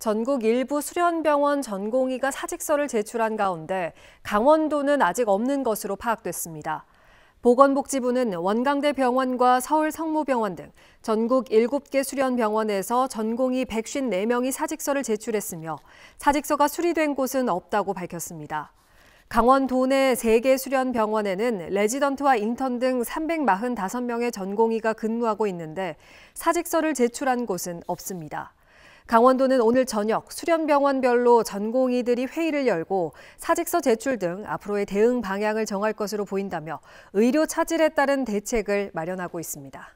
전국 일부 수련병원 전공의가 사직서를 제출한 가운데 강원도는 아직 없는 것으로 파악됐습니다. 보건복지부는 원광대 병원과 서울 성모병원 등 전국 7개 수련병원에서 전공의 154명이 사직서를 제출했으며 사직서가 수리된 곳은 없다고 밝혔습니다. 강원도 내 3개 수련병원에는 레지던트와 인턴 등 345명의 전공의가 근무하고 있는데 사직서를 제출한 곳은 없습니다. 강원도는 오늘 저녁 수련병원별로 전공의들이 회의를 열고 사직서 제출 등 앞으로의 대응 방향을 정할 것으로 보인다며 의료 차질에 따른 대책을 마련하고 있습니다.